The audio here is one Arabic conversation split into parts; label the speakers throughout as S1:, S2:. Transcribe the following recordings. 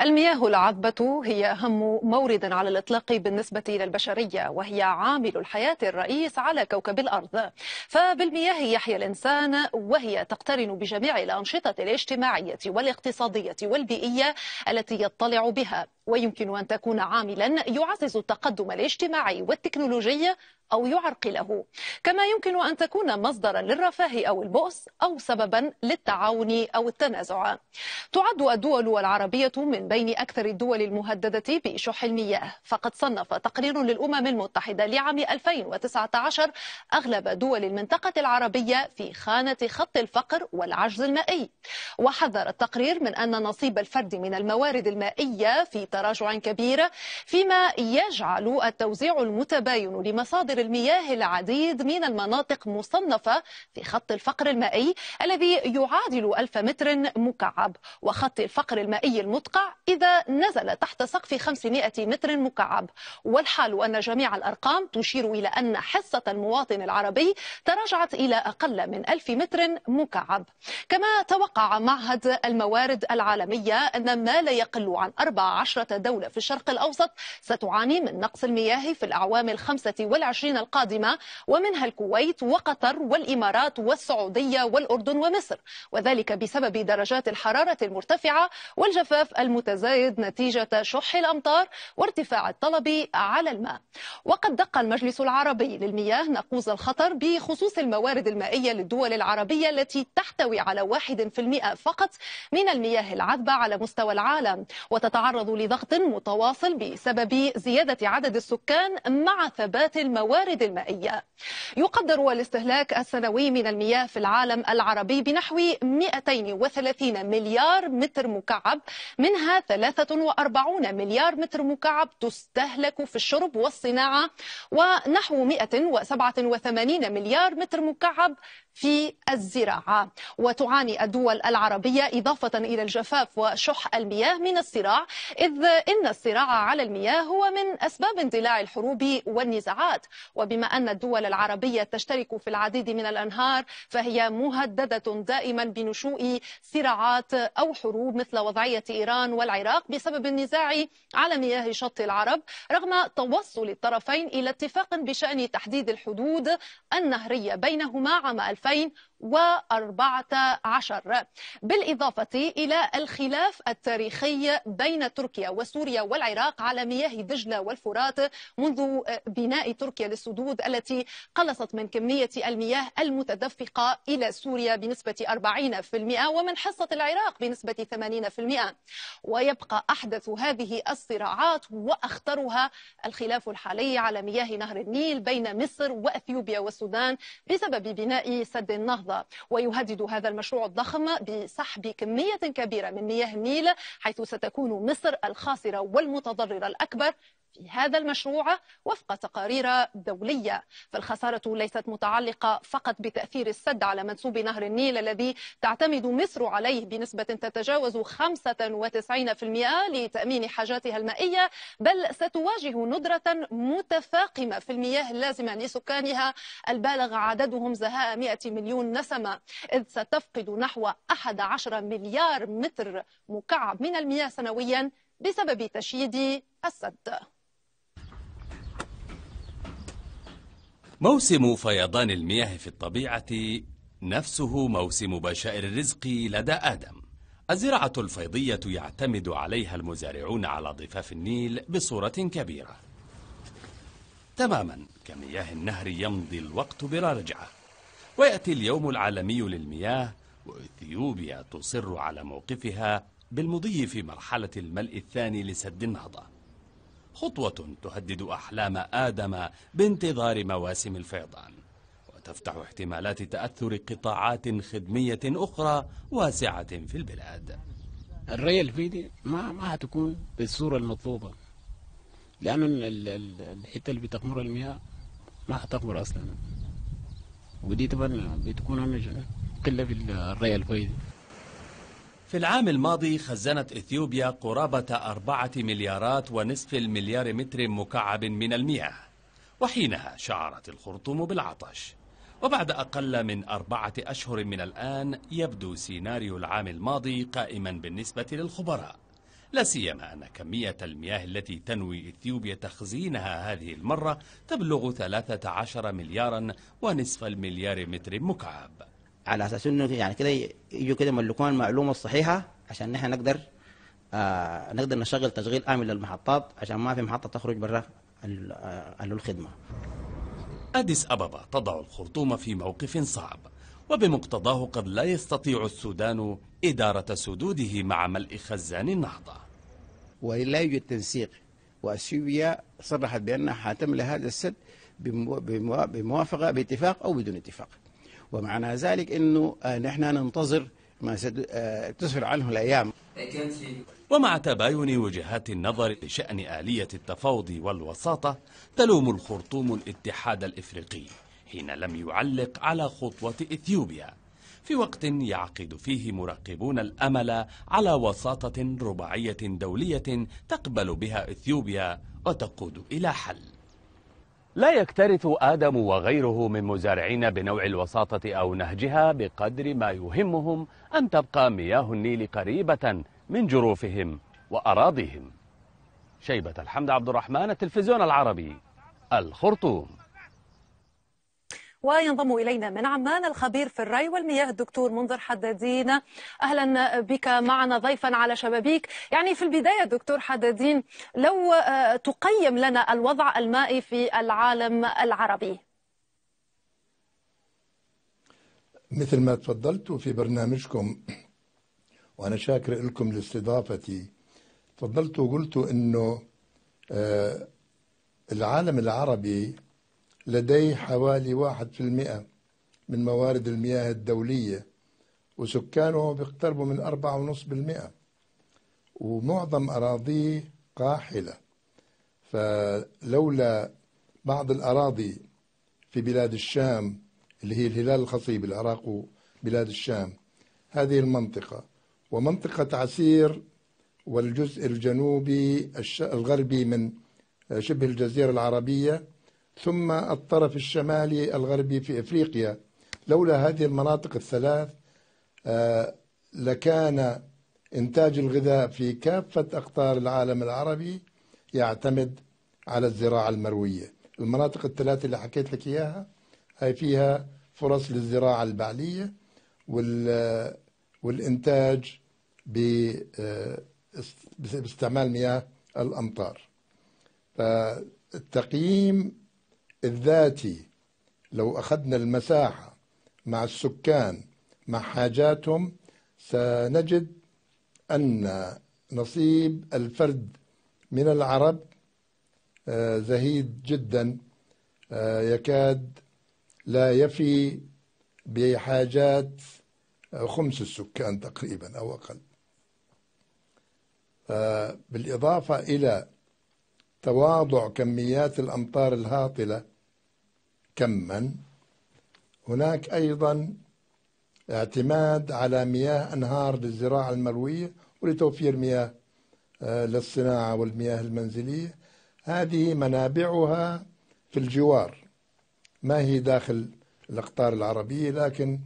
S1: المياه العذبة هي أهم مورد على الإطلاق بالنسبة للبشرية وهي عامل الحياة الرئيس على كوكب الأرض فبالمياه يحيا الإنسان وهي تقترن بجميع الأنشطة الاجتماعية والاقتصادية والبيئية التي يطلع بها ويمكن أن تكون عاملا يعزز التقدم الاجتماعي والتكنولوجي أو يعرقله كما يمكن أن تكون مصدرا للرفاه أو البؤس أو سببا للتعاون أو التنازع تعد الدول العربية من بين أكثر الدول المهددة بشح المياه فقد صنف تقرير للأمم المتحدة لعام 2019 أغلب دول المنطقة العربية في خانة خط الفقر والعجز المائي وحذر التقرير من أن نصيب الفرد من الموارد المائية في تراجعا كبير فيما يجعل التوزيع المتباين لمصادر المياه العديد من المناطق مصنفة في خط الفقر المائي الذي يعادل ألف متر مكعب وخط الفقر المائي المدقع إذا نزل تحت سقف 500 متر مكعب والحال أن جميع الأرقام تشير إلى أن حصة المواطن العربي تراجعت إلى أقل من 1000 متر مكعب كما توقع معهد الموارد العالمية أن ما لا يقل عن 14 دولة في الشرق الأوسط ستعاني من نقص المياه في الأعوام الخمسة والعشرين القادمة ومنها الكويت وقطر والإمارات والسعودية والأردن ومصر وذلك بسبب درجات الحرارة المرتفعة والجفاف المتزايد نتيجة شح الأمطار وارتفاع الطلب على الماء وقد دق المجلس العربي للمياه نقوز الخطر بخصوص الموارد المائية للدول العربية التي تحتوي على 1% فقط من المياه العذبة على مستوى العالم وتتعرض لضغط ضغط متواصل بسبب زيادة عدد السكان مع ثبات الموارد المائية يقدر الاستهلاك السنوي من المياه في العالم العربي بنحو 230 مليار متر مكعب منها 43 مليار متر مكعب تستهلك في الشرب والصناعة ونحو 187 مليار متر مكعب في الزراعة وتعاني الدول العربية إضافة إلى الجفاف وشح المياه من الصراع إذ إن الصراع على المياه هو من أسباب اندلاع الحروب والنزاعات وبما أن الدول العربية تشترك في العديد من الأنهار فهي مهددة دائما بنشوء صراعات أو حروب مثل وضعية إيران والعراق بسبب النزاع على مياه شط العرب رغم توصل الطرفين إلى اتفاق بشأن تحديد الحدود النهرية بينهما عام 2000 Spain و14 بالإضافة إلى الخلاف التاريخي بين تركيا وسوريا والعراق على مياه دجلة والفرات منذ بناء تركيا للسدود التي قلصت من كمية المياه المتدفقة إلى سوريا بنسبة 40% ومن حصة العراق بنسبة 80% ويبقى أحدث هذه الصراعات وأخطرها الخلاف الحالي على مياه نهر النيل بين مصر وأثيوبيا والسودان بسبب بناء سد النهضة النهضة ويهدد هذا المشروع الضخم بسحب كمية كبيرة من مياه النيل حيث ستكون مصر الخاسرة والمتضررة الأكبر في هذا المشروع وفق تقارير دولية فالخسارة ليست متعلقة فقط بتأثير السد على منسوب نهر النيل الذي تعتمد مصر عليه بنسبة تتجاوز 95% لتأمين حاجاتها المائية بل ستواجه ندرة متفاقمة في المياه اللازمة لسكانها البالغ عددهم زهاء 100 مليون النسمة إذ ستفقد نحو 11 مليار متر مكعب من المياه سنويا بسبب تشييد السد
S2: موسم فيضان المياه في الطبيعة نفسه موسم بشائر الرزق لدى آدم الزراعة الفيضية يعتمد عليها المزارعون على ضفاف النيل بصورة كبيرة تماما كمياه النهر يمضي الوقت بلا رجعة ويأتي اليوم العالمي للمياه وإثيوبيا تصر على موقفها بالمضي في مرحلة الملء الثاني لسد النهضة خطوة تهدد أحلام آدم بانتظار مواسم الفيضان وتفتح احتمالات تأثر قطاعات خدمية أخرى واسعة في البلاد الري الفيدي ما ما هتكون بالصورة المطلوبة لأن الحتة اللي بتخمر المياه ما هتخمر أصلاً ودي طبعا بتكون قله في الريال فايده في العام الماضي خزنت إثيوبيا قرابة أربعة مليارات ونصف المليار متر مكعب من المياه وحينها شعرت الخرطوم بالعطش وبعد أقل من أربعة أشهر من الآن يبدو سيناريو العام الماضي قائما بالنسبة للخبراء لا سيما أن كمية المياه التي تنوي إثيوبيا تخزينها هذه المرة تبلغ 13 مليارا ونصف المليار متر مكعب على أساس أنه يعني كده يجوا كده يملكون المعلومة الصحيحة عشان نحن نقدر آه نقدر نشغل تشغيل آمن للمحطات عشان ما في محطة تخرج برا آه، الخدمة أديس أبابا تضع الخرطوم في موقف صعب وبمقتضاه قد لا يستطيع السودان إدارة سدوده مع ملء خزان النهضة ولا يوجد تنسيق وأثيوبيا صرحت بأنها حتملى هذا السد بموافقة باتفاق أو بدون اتفاق ومعنى ذلك أنه آه، نحن ننتظر ما ستسفر آه، عنه الأيام ومع تباين وجهات النظر بشأن آلية التفاوض والوساطة تلوم الخرطوم الاتحاد الإفريقي حين لم يعلق على خطوة إثيوبيا في وقت يعقد فيه مراقبون الأمل على وساطة رباعية دولية تقبل بها إثيوبيا وتقود إلى حل لا يكترث آدم وغيره من مزارعين بنوع الوساطة أو نهجها بقدر ما يهمهم أن تبقى مياه النيل قريبة من جروفهم وأراضيهم شيبة الحمد عبد الرحمن التلفزيون العربي الخرطوم
S1: وينضم إلينا من عمان الخبير في الري والمياه الدكتور منذر حدادين أهلا بك معنا ضيفا على شبابيك يعني في البداية دكتور حدادين لو آه، تقيم لنا الوضع المائي في العالم العربي
S3: مثل ما تفضلتوا في برنامجكم وأنا شاكر لكم لاستضافتي تفضلتوا وقلتوا أنه آه، العالم العربي لديه حوالي واحد في المئة من موارد المياه الدولية وسكانه بيقتربوا من أربعة ونص بالمئة ومعظم أراضيه قاحلة فلولا بعض الأراضي في بلاد الشام اللي هي الهلال الخصيب العراق وبلاد الشام هذه المنطقة ومنطقة عسير والجزء الجنوبي الغربي من شبه الجزيرة العربية ثم الطرف الشمالي الغربي في افريقيا لولا هذه المناطق الثلاث آه، لكان انتاج الغذاء في كافه اقطار العالم العربي يعتمد على الزراعه المرويه المناطق الثلاثه اللي حكيت لك اياها هي فيها فرص للزراعه البعليه وال والانتاج آه، باستعمال مياه الامطار فالتقييم الذاتي لو أخذنا المساحة مع السكان مع حاجاتهم سنجد أن نصيب الفرد من العرب آه، زهيد جدا آه، يكاد لا يفي بحاجات آه، خمس السكان تقريبا أو أقل بالإضافة إلى تواضع كميات الأمطار الهاطلة كما هناك أيضا اعتماد على مياه أنهار للزراعة المروية ولتوفير مياه آه، للصناعة والمياه المنزلية هذه منابعها في الجوار ما هي داخل الأقطار العربية لكن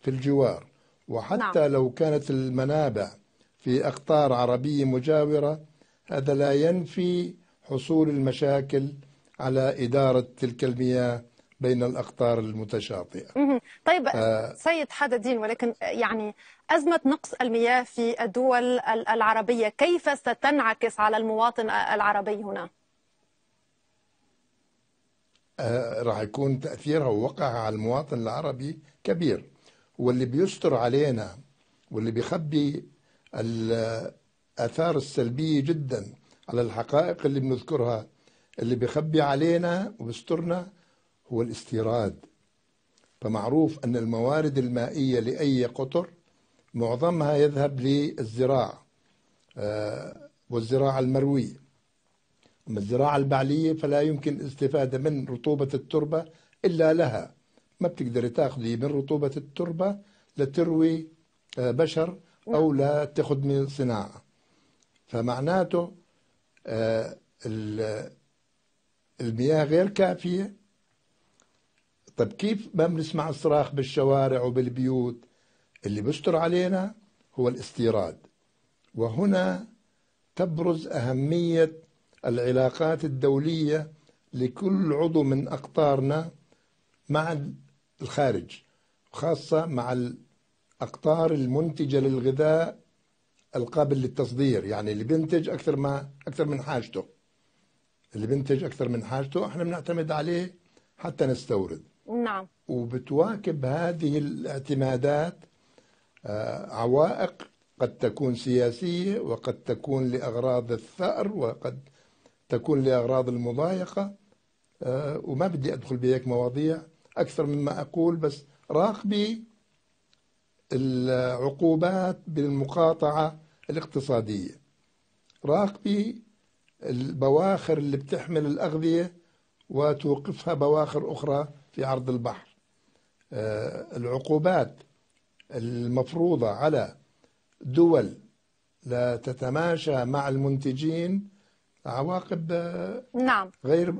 S3: في الجوار وحتى نعم. لو كانت المنابع في أقطار عربية مجاورة هذا لا ينفي حصول المشاكل على إدارة تلك المياه بين الأقطار المتشاطئة
S1: طيب ف... آه، سيد حاد الدين ولكن يعني أزمة نقص المياه في الدول العربية كيف ستنعكس على المواطن العربي هنا؟
S3: آه، راح يكون تأثيرها ووقعها على المواطن العربي كبير واللي بيستر علينا واللي بيخبي الآثار السلبية جدا على الحقائق اللي بنذكرها اللي بيخبي علينا وبيسترنا هو الاستيراد فمعروف أن الموارد المائية لأي قطر معظمها يذهب للزراعة آه، والزراعة المروية أما الزراعة البعلية فلا يمكن الاستفادة من رطوبة التربة إلا لها ما بتقدري تاخذي من رطوبة التربة لتروي آه، بشر أو نعم. لا من صناعة فمعناته آه، المياه غير كافية طيب كيف ما بنسمع صراخ بالشوارع وبالبيوت اللي بيستر علينا هو الاستيراد وهنا تبرز أهمية العلاقات الدولية لكل عضو من أقطارنا مع الخارج خاصة مع الأقطار المنتجة للغذاء القابل للتصدير يعني اللي بينتج أكثر ما أكثر من حاجته اللي بينتج أكثر من حاجته احنا بنعتمد عليه حتى نستورد نعم وبتواكب هذه الاعتمادات آه، عوائق قد تكون سياسية وقد تكون لأغراض الثأر وقد تكون لأغراض المضايقة آه، وما بدي أدخل بهيك مواضيع أكثر مما أقول بس راقبي العقوبات بالمقاطعة الاقتصادية راقبي البواخر اللي بتحمل الأغذية وتوقفها بواخر أخرى في عرض البحر آه، العقوبات المفروضة على دول لا تتماشى مع المنتجين عواقب آه، نعم غير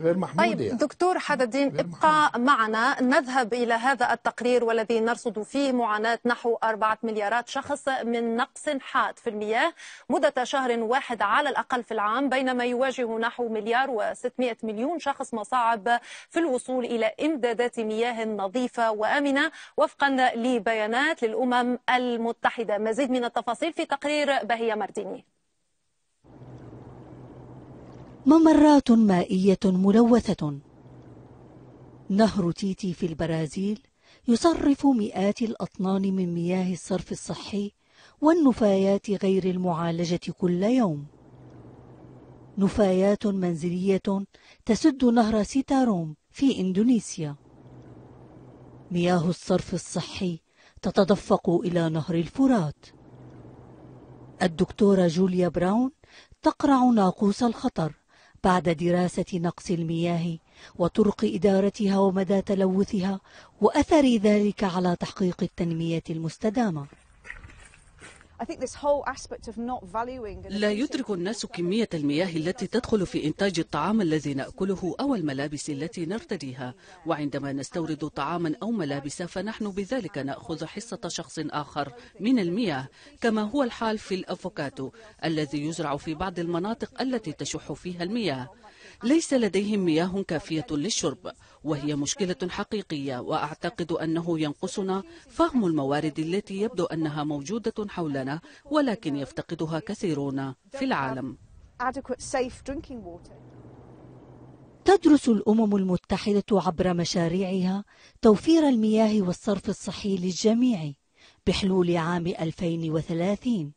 S3: غير محمود طيب يعني.
S1: دكتور حد الدين ابقى معنا نذهب إلى هذا التقرير والذي نرصد فيه معاناة نحو أربعة مليارات شخص من نقص حاد في المياه مدة شهر واحد على الأقل في العام بينما يواجه نحو مليار و600 مليون شخص مصاعب في الوصول إلى إمدادات مياه نظيفة وآمنة وفقا لبيانات للأمم المتحدة مزيد من التفاصيل في تقرير بهية مارديني
S4: ممرات مائية ملوثة نهر تيتي في البرازيل يصرف مئات الأطنان من مياه الصرف الصحي والنفايات غير المعالجة كل يوم نفايات منزلية تسد نهر سيتاروم في إندونيسيا مياه الصرف الصحي تتدفق إلى نهر الفرات الدكتورة جوليا براون تقرع ناقوس الخطر بعد دراسة نقص المياه وطرق إدارتها ومدى تلوثها وأثر ذلك على تحقيق
S5: التنمية
S4: المستدامة
S5: لا يدرك الناس كمية المياه التي تدخل في إنتاج الطعام الذي نأكله أو الملابس التي نرتديها وعندما نستورد طعاما أو ملابس فنحن بذلك نأخذ حصة شخص آخر من المياه كما هو الحال في الأفوكاتو الذي يزرع في بعض المناطق التي تشح فيها المياه ليس لديهم مياه كافية للشرب وهي مشكلة حقيقية وأعتقد أنه ينقصنا فهم الموارد التي يبدو أنها موجودة حولنا ولكن يفتقدها كثيرون في العالم تدرس
S4: الأمم المتحدة عبر مشاريعها توفير المياه والصرف الصحي للجميع بحلول عام 2030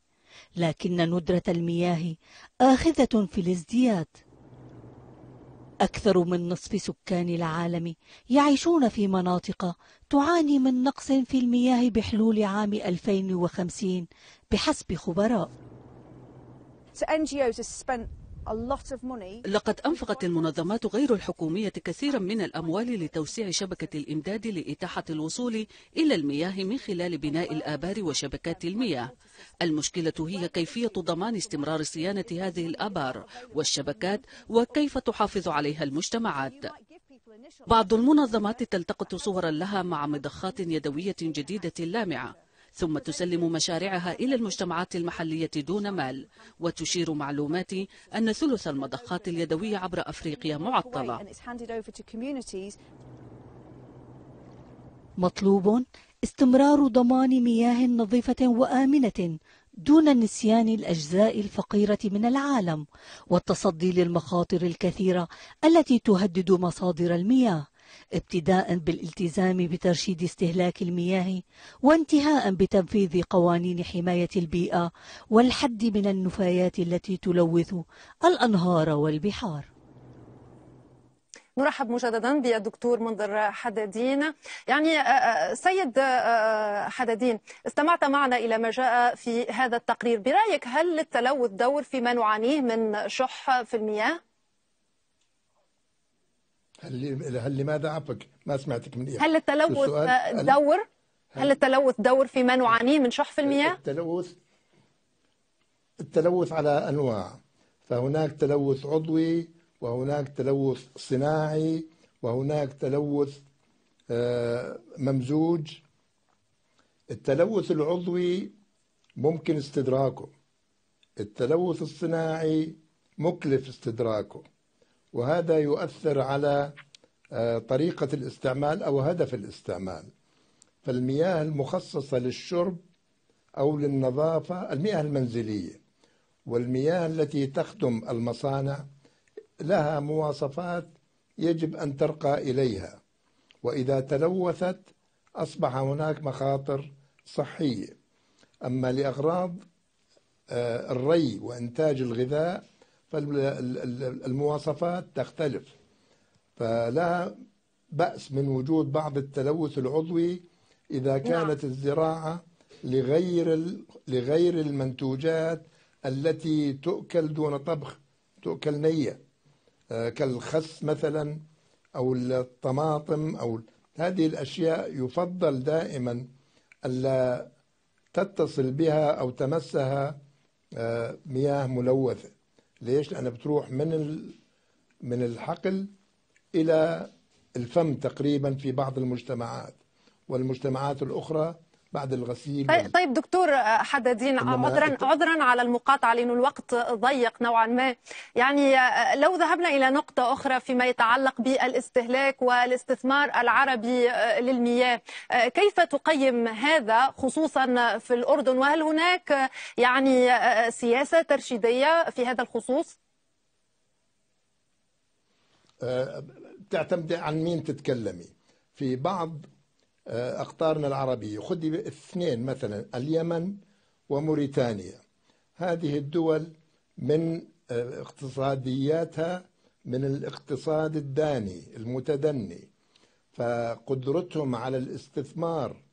S4: لكن ندرة المياه آخذة في الازدياد أكثر من نصف سكان العالم يعيشون في مناطق تعاني من نقص في المياه بحلول عام 2050 بحسب خبراء. So NGOs have spent
S5: لقد أنفقت المنظمات غير الحكومية كثيرا من الأموال لتوسيع شبكة الإمداد لإتاحة الوصول إلى المياه من خلال بناء الآبار وشبكات المياه المشكلة هي كيفية ضمان استمرار صيانة هذه الآبار والشبكات وكيف تحافظ عليها المجتمعات بعض المنظمات تلتقط صورا لها مع مضخات يدوية جديدة لامعة ثم تسلم مشاريعها إلى المجتمعات المحلية دون مال وتشير معلوماتي أن ثلث المضخات اليدوية عبر أفريقيا معطلة
S4: مطلوب استمرار ضمان مياه نظيفة وآمنة دون نسيان الأجزاء الفقيرة من العالم والتصدي للمخاطر الكثيرة التي تهدد مصادر المياه ابتداء بالالتزام بترشيد استهلاك المياه وانتهاء بتنفيذ قوانين حماية البيئة والحد من النفايات التي تلوث الأنهار والبحار
S1: نرحب مجددا بالدكتور منذر حدادين يعني آه، آه، سيد آه، حدادين استمعت معنا إلى ما جاء في هذا التقرير برأيك هل للتلوث دور فيما نعانيه من شح في المياه؟
S3: هل, هل لماذا عفك ما سمعتك من إيه؟ هل التلوث آه، دور
S1: هل التلوث دور في ما نعانيه من شحف المياه
S3: التلوث التلوث على أنواع فهناك تلوث عضوي وهناك تلوث صناعي وهناك تلوث آه، ممزوج التلوث العضوي ممكن استدراكه التلوث الصناعي مكلف استدراكه وهذا يؤثر على آه، طريقة الاستعمال أو هدف الاستعمال فالمياه المخصصة للشرب أو للنظافة المياه المنزلية والمياه التي تخدم المصانع لها مواصفات يجب أن ترقى إليها وإذا تلوثت أصبح هناك مخاطر صحية أما لأغراض آه، الري وإنتاج الغذاء فالمواصفات تختلف فلا بأس من وجود بعض التلوث العضوي إذا نعم. كانت نعم. الزراعة لغير لغير المنتوجات التي تؤكل دون طبخ تؤكل نية آه، كالخس مثلا أو الطماطم أو هذه الأشياء يفضل دائما ألا تتصل بها أو تمسها آه، مياه ملوثة ليش لأنها بتروح من من الحقل إلى الفم تقريبا في بعض المجتمعات والمجتمعات الأخرى بعد الغسيل طيب,
S1: طيب دكتور حدادين عذرا عذرا على المقاطعه لانه الوقت ضيق نوعا ما يعني آه، لو ذهبنا الى نقطه اخرى فيما يتعلق بالاستهلاك والاستثمار العربي آه، للمياه آه، كيف تقيم هذا خصوصا في الاردن وهل هناك يعني سياسه ترشيديه في هذا الخصوص
S3: تعتمد عن مين تتكلمي في بعض آه، أقطارنا العربية خذ اثنين مثلا اليمن وموريتانيا هذه الدول من آه، اقتصادياتها من الاقتصاد الداني المتدني فقدرتهم على الاستثمار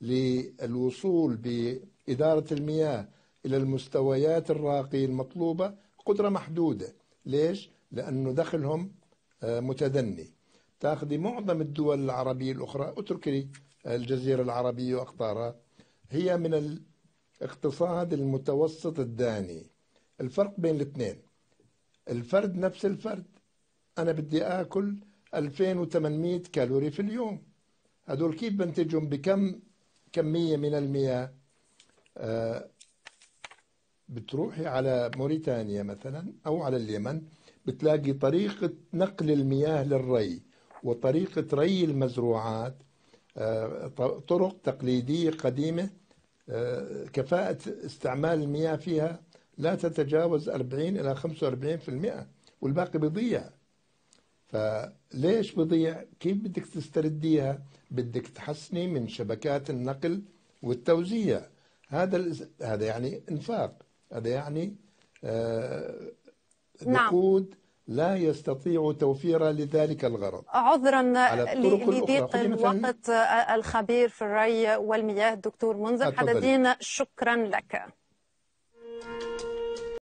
S3: للوصول بإدارة المياه إلى المستويات الراقية المطلوبة قدرة محدودة ليش؟ لأنه دخلهم آه، متدني تأخذي معظم الدول العربية الأخرى اتركي الجزيرة العربية وأقطارها هي من الاقتصاد المتوسط الداني الفرق بين الاثنين الفرد نفس الفرد أنا بدي آكل 2800 كالوري في اليوم هذول كيف بنتجهم بكم كمية من المياه آه بتروحي على موريتانيا مثلا أو على اليمن بتلاقي طريقة نقل المياه للري وطريقة ري المزروعات آه، طرق تقليدية قديمة آه، كفاءة استعمال المياه فيها لا تتجاوز 40 إلى 45% والباقي بيضيع فليش بضيع كيف بدك تسترديها بدك تحسني من شبكات النقل والتوزيع هذا هذا يعني انفاق هذا يعني آه، نعم. نقود نعم. لا يستطيع توفير لذلك الغرض
S1: عذرا لضيق الوقت الخبير في الري والمياه الدكتور منذر آه، حددين شكرا لك